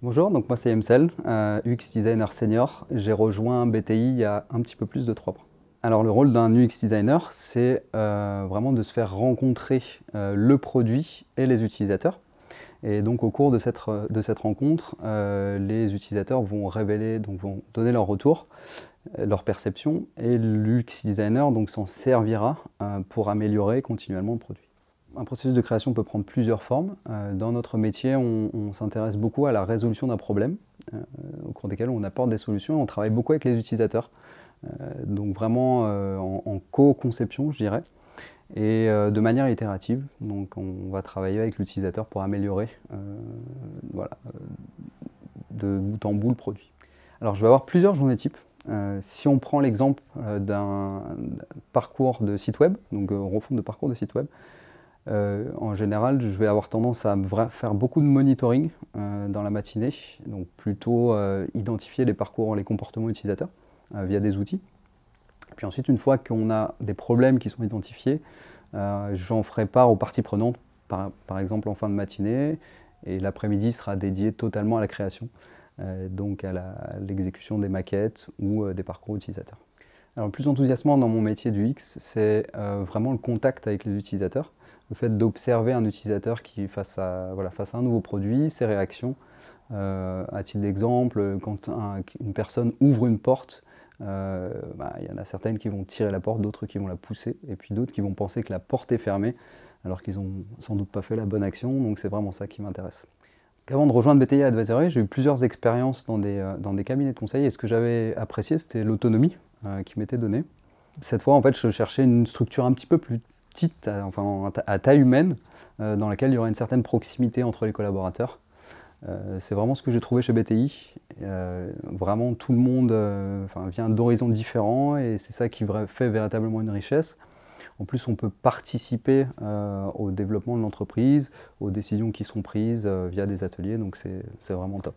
Bonjour, donc moi c'est Emcel, euh, UX designer senior. J'ai rejoint BTI il y a un petit peu plus de trois mois. Alors le rôle d'un UX designer, c'est euh, vraiment de se faire rencontrer euh, le produit et les utilisateurs. Et donc au cours de cette, de cette rencontre, les utilisateurs vont révéler, donc vont donner leur retour, leur perception, et l'UX designer donc s'en servira pour améliorer continuellement le produit. Un processus de création peut prendre plusieurs formes. Euh, dans notre métier, on, s'intéresse beaucoup à la résolution d'un problème, euh, au cours desquels on apporte des solutions. On travaille beaucoup avec les utilisateurs, euh, donc vraiment en, co-conception, je dirais et de manière itérative. Donc on va travailler avec l'utilisateur pour améliorer de bout en bout le produit. Alors je vais avoir plusieurs journées types. si on prend l'exemple d'un parcours de site web, donc euh, refonte de parcours de site web, euh, en général, je vais avoir tendance à faire beaucoup de monitoring euh, dans la matinée, donc plutôt euh, identifier les parcours, les comportements utilisateurs via des outils. Puis ensuite, une fois qu'on a des problèmes qui sont identifiés, j'en ferai part aux parties prenantes, par, exemple en fin de matinée, et l'après-midi sera dédié totalement à la création, donc à l'exécution des maquettes ou des parcours utilisateurs. Alors, le plus enthousiasmant dans mon métier du X, c'est vraiment le contact avec les utilisateurs le fait d'observer un utilisateur qui face à, euh, voilà, face à un nouveau produit, ses réactions. a euh, à titre d'exemple, quand une personne ouvre une porte, euh, bah, il y en a certaines qui vont tirer la porte, d'autres qui vont la pousser, et puis d'autres qui vont penser que la porte est fermée, alors qu'ils n'ont sans doute pas fait la bonne action. Donc c'est vraiment ça qui m'intéresse. Avant de rejoindre BTI Advisory, j'ai eu plusieurs expériences dans des, dans des cabinets de conseil, et ce que j'avais apprécié, c'était l'autonomie qui m'était donnée. Cette fois, en fait, je cherchais une structure un petit peu plus petite, euh, enfin à taille humaine, euh, dans laquelle il y aura une certaine proximité entre les collaborateurs. Euh, c'est vraiment ce que j'ai trouvé chez BTI. vraiment, tout le monde vient d'horizons différents et c'est ça qui fait véritablement une richesse. En plus, on peut participer au développement de l'entreprise, aux décisions qui sont prises via des ateliers, donc c'est vraiment top.